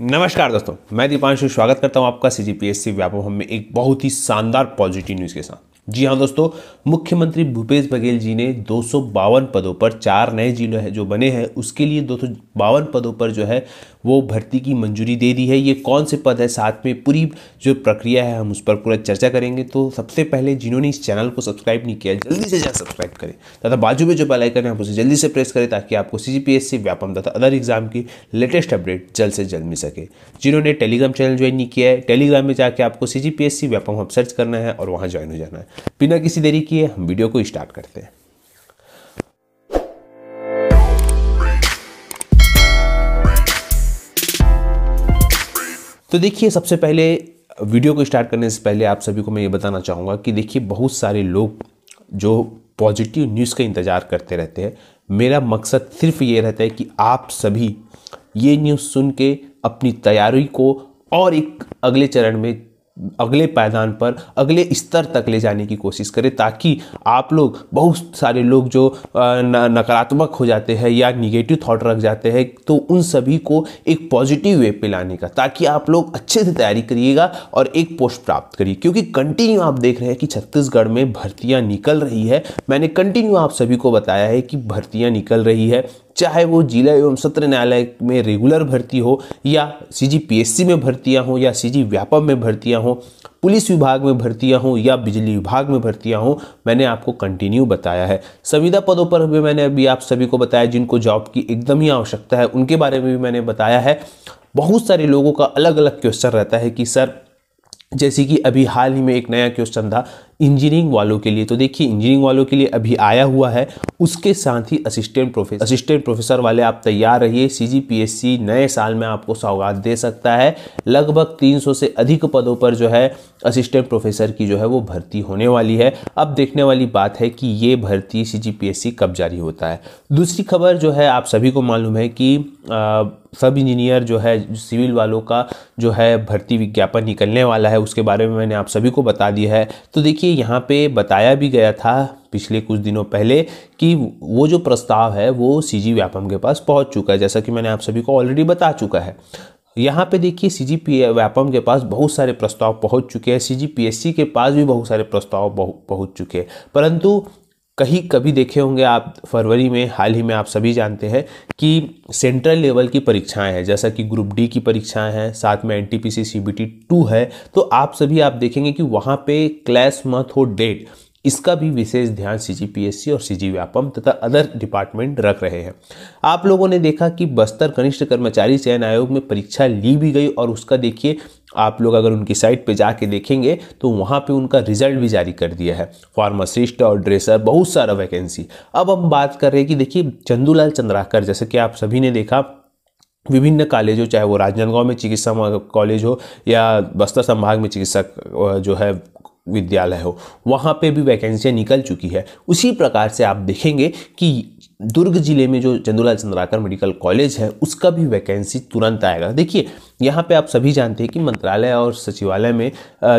नमस्कार दोस्तों मैं दीपांशु स्वागत करता हूं आपका C G P S C Vyapam हम में एक बहुत ही शानदार पॉजिटिव न्यूज़ के साथ जी हां दोस्तों मुख्यमंत्री भूपेश बघेल जी ने दो पदों पर चार नए जिले जो बने हैं उसके लिए दो पदों पर जो है वो भर्ती की मंजूरी दे दी है ये कौन से पद है साथ में पूरी जो प्रक्रिया है हम उस पर पूरा चर्चा करेंगे तो सबसे पहले जिन्होंने इस चैनल को सब्सक्राइब नहीं किया जल्दी से जल्द सब्सक्राइब करें तथा बाजू में जो बेलाइकन है आप उसे जल्दी से प्रेस करें ताकि आपको सी जी व्यापम तथा अदर एग्जाम की लेटेस्ट अपडेट जल्द से जल्द मिल सके जिन्होंने टेलीग्राम चैनल ज्वाइन नहीं किया है टेलीग्राम में जाकर आपको C G Vyapam hub search करना है और वहाँ ज्वाइन हो जाना है बिना किसी देरी किए हम वीडियो को स्टार्ट करते हैं तो देखिए सबसे पहले वीडियो को स्टार्ट करने से पहले आप सभी को मैं ये बताना चाहूँगा कि देखिए बहुत सारे लोग जो पॉजिटिव न्यूज़ का इंतज़ार करते रहते हैं मेरा मकसद सिर्फ ये रहता है कि आप सभी ये न्यूज़ सुन के अपनी तैयारी को और एक अगले चरण में अगले पायदान पर अगले स्तर तक ले जाने की कोशिश करें ताकि आप लोग बहुत सारे लोग जो नकारात्मक हो जाते हैं या निगेटिव थॉट रख जाते हैं तो उन सभी को एक पॉजिटिव वे पे लाने का ताकि आप लोग अच्छे से तैयारी करिएगा और एक पोस्ट प्राप्त करिए क्योंकि कंटिन्यू आप देख रहे हैं कि छत्तीसगढ़ में भर्तियाँ निकल रही है मैंने कंटिन्यू आप सभी को बताया है कि भर्तियाँ निकल रही है चाहे वो जिला एवं सत्र न्यायालय में रेगुलर भर्ती हो या सी में भर्तियाँ हों या सी व्यापम में भर्तियाँ हों पुलिस विभाग में भर्तियाँ हों या बिजली विभाग में भर्तियाँ हों मैंने आपको कंटिन्यू बताया है संविदा पदों पर भी मैंने अभी आप सभी को बताया जिनको जॉब की एकदम ही आवश्यकता है उनके बारे में भी मैंने बताया है बहुत सारे लोगों का अलग अलग क्वेश्चन रहता है कि सर जैसे कि अभी हाल ही में एक नया क्वेश्चन था इंजीनियरिंग वालों के लिए तो देखिए इंजीनियरिंग वालों के लिए अभी आया हुआ है उसके साथ ही असिस्टेंट प्रोफेसर असिस्टेंट प्रोफेसर वाले आप तैयार रहिए सी नए साल में आपको सौगात दे सकता है लगभग 300 से अधिक पदों पर जो है असिस्टेंट प्रोफेसर की जो है वो भर्ती होने वाली है अब देखने वाली बात है कि ये भर्ती सी कब जारी होता है दूसरी खबर जो है आप सभी को मालूम है कि आ, सब इंजीनियर जो है सिविल वालों का जो है भर्ती विज्ञापन निकलने वाला है उसके बारे में मैंने आप सभी को बता दिया है तो देखिए यहाँ पे बताया भी गया था पिछले कुछ दिनों पहले कि वो जो प्रस्ताव है वो सी जी व्यापम के पास पहुँच चुका है जैसा कि मैंने आप सभी को ऑलरेडी बता चुका है यहाँ पे देखिए सी जी पी व्यापम के पास बहुत सारे प्रस्ताव पहुँच चुके हैं सी जी पी एस सी के पास भी बहुत सारे प्रस्ताव पहुँच चुके हैं परंतु कहीं कभी देखे होंगे आप फरवरी में हाल ही में आप सभी जानते हैं कि सेंट्रल लेवल की परीक्षाएं हैं जैसा कि ग्रुप डी की परीक्षाएं हैं साथ में N T P C C B T two है तो आप सभी आप देखेंगे कि वहाँ पे क्लास मत हो डेट इसका भी विशेष ध्यान सीजीपीएससी और सी व्यापम तथा अदर डिपार्टमेंट रख रहे हैं आप लोगों ने देखा कि बस्तर कनिष्ठ कर्मचारी चयन आयोग में परीक्षा ली भी गई और उसका देखिए आप लोग अगर उनकी साइट पे जाके देखेंगे तो वहाँ पे उनका रिजल्ट भी जारी कर दिया है फार्मासिस्ट और ड्रेसर बहुत सारा वैकेंसी अब हम बात कर रहे हैं कि देखिए चंदूलाल चंद्राकर जैसे कि आप सभी ने देखा विभिन्न कॉलेजों चाहे वो राजनांदगांव में चिकित्सा कॉलेज हो या बस्तर संभाग में चिकित्सा जो है विद्यालय हो वहाँ पे भी वैकेंसियाँ निकल चुकी है उसी प्रकार से आप देखेंगे कि दुर्ग जिले में जो चंदूलाल चंद्राकर मेडिकल कॉलेज है उसका भी वैकेंसी तुरंत आएगा देखिए यहाँ पे आप सभी जानते हैं कि मंत्रालय और सचिवालय में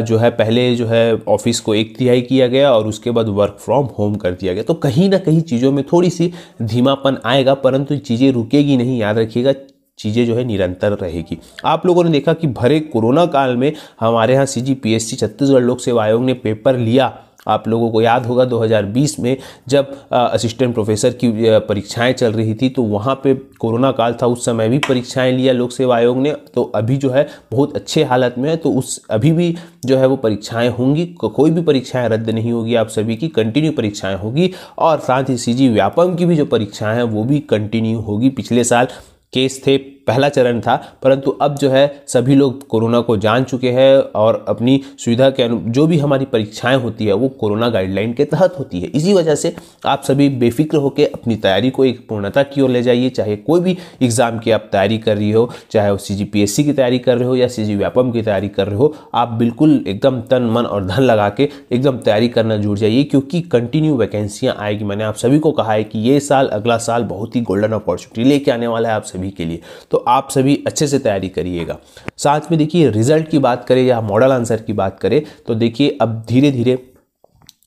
जो है पहले जो है ऑफिस को एक तिहाई किया गया और उसके बाद वर्क फ्रॉम होम कर दिया गया तो कहीं ना कहीं चीज़ों में थोड़ी सी धीमापन आएगा परंतु चीज़ें रुकेगी नहीं याद रखिएगा चीज़ें जो है निरंतर रहेगी आप लोगों ने देखा कि भरे कोरोना काल में हमारे यहाँ C G P S C Chhattisgarh लोक सेवा आयोग ने पेपर लिया आप लोगों को याद होगा 2020 में जब असिस्टेंट प्रोफेसर की परीक्षाएं चल रही थी तो वहाँ पे कोरोना काल था उस समय भी परीक्षाएं लिया लोक सेवा आयोग ने तो अभी जो है बहुत अच्छे हालत में है तो उस अभी भी जो है वो परीक्षाएं होंगी को, कोई भी परीक्षाएं रद्द नहीं होगी आप सभी की कंटिन्यू परीक्षाएं होगी और साथ ही सी व्यापम की भी जो परीक्षाएँ हैं वो भी कंटिन्यू होगी पिछले साल केस थे पहला चरण था परंतु अब जो है सभी लोग कोरोना को जान चुके हैं और अपनी सुविधा के अनु जो भी हमारी परीक्षाएं होती है वो कोरोना गाइडलाइन के तहत होती है इसी वजह से आप सभी बेफिक्र होकर अपनी तैयारी को एक पूर्णता की ओर ले जाइए चाहे कोई भी एग्ज़ाम की आप तैयारी कर रही हो चाहे वो सी की तैयारी कर रहे हो या सी व्यापम की तैयारी कर रहे हो आप बिल्कुल एकदम तन मन और धन लगा के एकदम तैयारी करना जुड़ जाइए क्योंकि कंटिन्यू वैकेंसियाँ आएगी मैंने आप सभी को कहा है कि ये साल अगला साल बहुत ही गोल्डन अपॉर्चुनिटी लेके आने वाला है आप सभी के लिए आप सभी अच्छे से तैयारी करिएगा साथ में देखिए रिजल्ट की बात करें या मॉडल आंसर की बात करें तो देखिए अब धीरे धीरे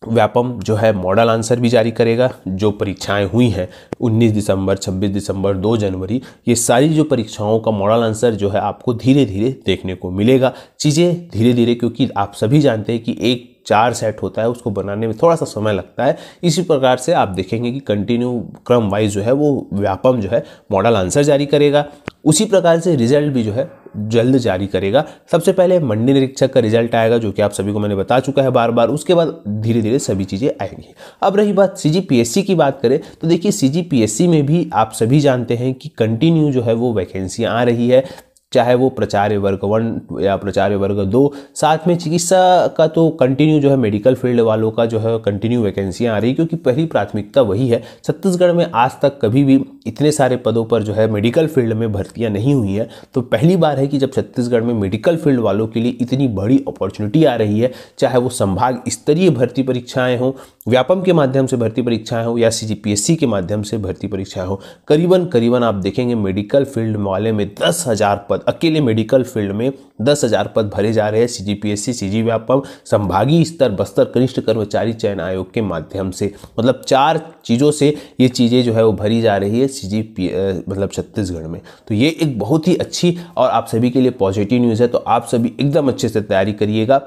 व्यापम जो है मॉडल आंसर भी जारी करेगा जो परीक्षाएं हुई हैं 19 दिसंबर 26 दिसंबर 2 जनवरी ये सारी जो परीक्षाओं का मॉडल आंसर जो है आपको धीरे धीरे देखने को मिलेगा चीज़ें धीरे धीरे क्योंकि आप सभी जानते हैं कि एक चार सेट होता है उसको बनाने में थोड़ा सा समय लगता है इसी प्रकार से आप देखेंगे कि कंटिन्यू क्रम वाइज जो है वो व्यापम जो है मॉडल आंसर जारी करेगा उसी प्रकार से रिजल्ट भी जो है जल्द जारी करेगा सबसे पहले मंडी निरीक्षक का रिजल्ट आएगा जो कि आप सभी को मैंने बता चुका है बार बार उसके बाद धीरे धीरे सभी चीज़ें आएंगी अब रही बात सी की बात करें तो देखिए सी में भी आप सभी जानते हैं कि कंटिन्यू जो है वो वैकेंसियाँ आ रही है चाहे वो प्राचार्य वर्ग वन या प्राचार्य वर्ग दो साथ में चिकित्सा का तो कंटिन्यू जो है मेडिकल फील्ड वालों का जो है कंटिन्यू वैकेंसियाँ आ रही क्योंकि पहली प्राथमिकता वही है छत्तीसगढ़ में आज तक कभी भी इतने सारे पदों पर जो है मेडिकल फील्ड में भर्तियाँ नहीं हुई हैं तो पहली बार है कि जब छत्तीसगढ़ में मेडिकल फील्ड वालों के लिए इतनी बड़ी अपॉर्चुनिटी आ रही है चाहे वो संभाग स्तरीय भर्ती परीक्षाएँ हों व्यापम के माध्यम से भर्ती परीक्षाएं हो या सी के माध्यम से भर्ती परीक्षाएं हो करीबन करीबन आप देखेंगे मेडिकल फील्ड वाले में दस हज़ार पद अकेले मेडिकल फील्ड में दस हज़ार पद भरे जा रहे हैं C G P S C C G Vyapam संभागीय स्तर बस्तर कनिष्ठ कर्मचारी चयन आयोग के माध्यम से मतलब चार चीज़ों से ये चीज़ें जो है वो भरी जा रही है सी जी पी मतलब छत्तीसगढ़ में तो ये एक बहुत ही अच्छी और आप सभी के लिए पॉजिटिव न्यूज़ है तो आप सभी एकदम अच्छे से तैयारी करिएगा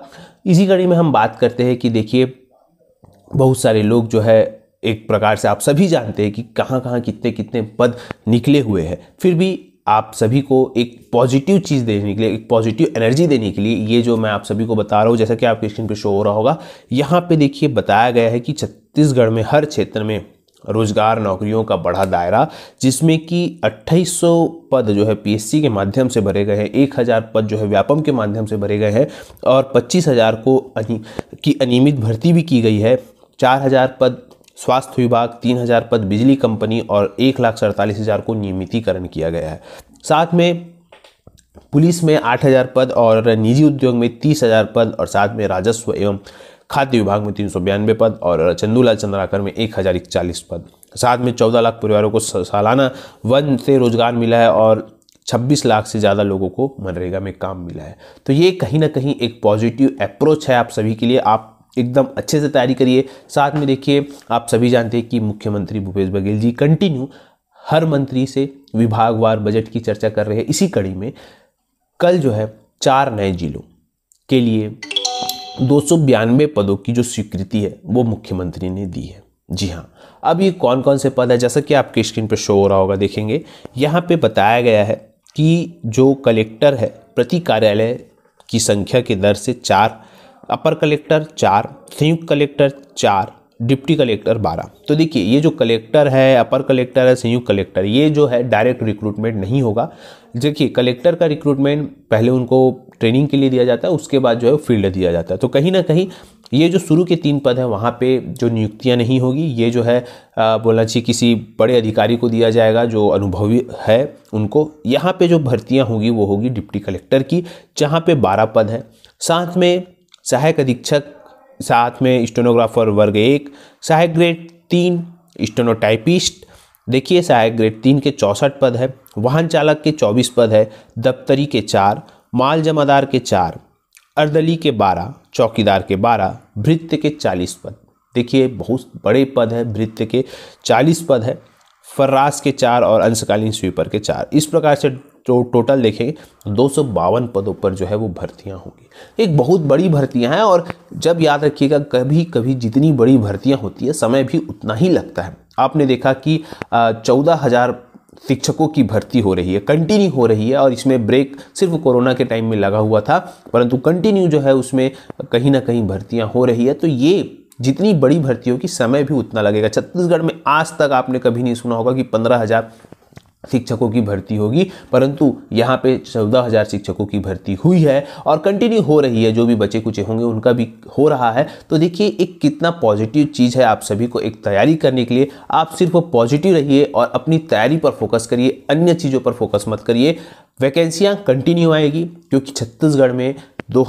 इसी कड़ी में हम बात करते हैं कि देखिए बहुत सारे लोग जो है एक प्रकार से आप सभी जानते हैं कि कहाँ कहाँ कितने कितने पद निकले हुए हैं फिर भी आप सभी को एक पॉजिटिव चीज़ देने के लिए एक पॉजिटिव एनर्जी देने के लिए ये जो मैं आप सभी को बता रहा हूँ जैसा कि आपके स्क्रीन पे शो हो रहा होगा यहाँ पे देखिए बताया गया है कि छत्तीसगढ़ में हर क्षेत्र में रोजगार नौकरियों का बड़ा दायरा जिसमें कि 2800 पद जो है पीएससी के माध्यम से भरे गए हैं 1000 पद जो है व्यापम के माध्यम से भरे गए हैं और 25000 को अनि, की अनियमित भर्ती भी की गई है चार हजार पद स्वास्थ्य विभाग तीन हजार पद बिजली कंपनी और एक लाख सड़तालीस हज़ार को नियमितीकरण किया गया है साथ में पुलिस में आठ हज़ार पद और निजी उद्योग में तीस हज़ार पद और साथ में राजस्व एवं खाद्य विभाग में तीन सौ बयानवे पद और चंदूलाल चंद्राकर में एक हज़ार इकचालीस पद साथ में चौदह लाख परिवारों को सालाना वन से रोजगार मिला है और छब्बीस लाख से ज़्यादा लोगों को मनरेगा में काम मिला है तो ये कहीं ना कहीं एक पॉजिटिव अप्रोच है आप सभी के लिए आप एकदम अच्छे से तैयारी करिए साथ में देखिए आप सभी जानते हैं कि मुख्यमंत्री भूपेश बघेल जी कंटिन्यू हर मंत्री से विभागवार बजट की चर्चा कर रहे हैं इसी कड़ी में कल जो है चार नए जिलों के लिए दो पदों की जो स्वीकृति है वो मुख्यमंत्री ने दी है जी हाँ अब ये कौन कौन से पद है जैसा कि आपके स्क्रीन पर शो हो रहा होगा देखेंगे यहाँ पे बताया गया है कि जो कलेक्टर है प्रति कार्यालय की संख्या के दर से चार अपर कलेक्टर चार संयुक्त कलेक्टर चार डिप्टी कलेक्टर बारह तो देखिए ये जो कलेक्टर है अपर कलेक्टर है संयुक्त कलेक्टर ये जो है डायरेक्ट रिक्रूटमेंट नहीं होगा देखिए कलेक्टर का रिक्रूटमेंट पहले उनको ट्रेनिंग के लिए दिया जाता है उसके बाद जो है फील्ड दिया जाता है तो कहीं ना कहीं ये जो शुरू के तीन पद हैं वहाँ पे जो नियुक्तियाँ नहीं होगी ये जो है आ, बोलना चाहिए किसी बड़े अधिकारी को दिया जाएगा जो अनुभवी है उनको यहाँ पे जो भर्तियाँ होगी वो होगी डिप्टी कलेक्टर की जहाँ पे बारह पद हैं साथ में सहायक अधीक्षक साथ में स्टेनोग्राफर वर्ग एक सहायक ग्रेड तीन स्टेनोटाइपिस्ट देखिए सहायक ग्रेड तीन के चौंसठ पद है वाहन चालक के चौबीस पद है दफ्तरी के चार माल जमादार के चार अर्दली के बारह चौकीदार के बारह भृत्य के चालीस पद देखिए बहुत बड़े पद है भृत्य के चालीस पद है फर्रास के चार और अंशकालीन स्वीपर के चार इस प्रकार से तो टोटल देखें दो पदों पर जो है वो भर्तियां होंगी एक बहुत बड़ी भर्तियां हैं और जब याद रखिएगा कभी कभी जितनी बड़ी भर्तियां होती है समय भी उतना ही लगता है आपने देखा कि चौदह हज़ार शिक्षकों की भर्ती हो रही है कंटिन्यू हो रही है और इसमें ब्रेक सिर्फ कोरोना के टाइम में लगा हुआ था परंतु कंटिन्यू जो है उसमें कहीं ना कहीं भर्तियाँ हो रही है तो ये जितनी बड़ी भर्तियों की समय भी उतना लगेगा छत्तीसगढ़ में आज तक आपने कभी नहीं सुना होगा कि पंद्रह हज़ार शिक्षकों की भर्ती होगी परंतु यहाँ पे चौदह हज़ार शिक्षकों की भर्ती हुई है और कंटिन्यू हो रही है जो भी बचे कुचे होंगे उनका भी हो रहा है तो देखिए एक कितना पॉजिटिव चीज़ है आप सभी को एक तैयारी करने के लिए आप सिर्फ पॉजिटिव रहिए और अपनी तैयारी पर फोकस करिए अन्य चीज़ों पर फोकस मत करिए वैकेंसियाँ कंटिन्यू आएगी क्योंकि छत्तीसगढ़ में दो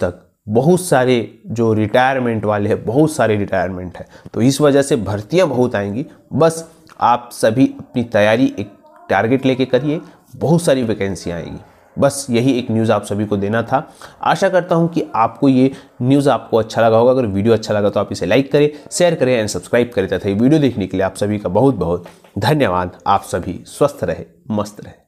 तक बहुत सारे जो रिटायरमेंट वाले हैं बहुत सारे रिटायरमेंट हैं तो इस वजह से भर्तियाँ बहुत आएंगी बस आप सभी अपनी तैयारी एक टारगेट लेके करिए बहुत सारी वैकेंसी आएगी बस यही एक न्यूज़ आप सभी को देना था आशा करता हूँ कि आपको ये न्यूज़ आपको अच्छा लगा होगा अगर वीडियो अच्छा लगा तो आप इसे लाइक करें शेयर करें एंड सब्सक्राइब करें तथा ये वीडियो देखने के लिए आप सभी का बहुत बहुत धन्यवाद आप सभी स्वस्थ रहे मस्त रहे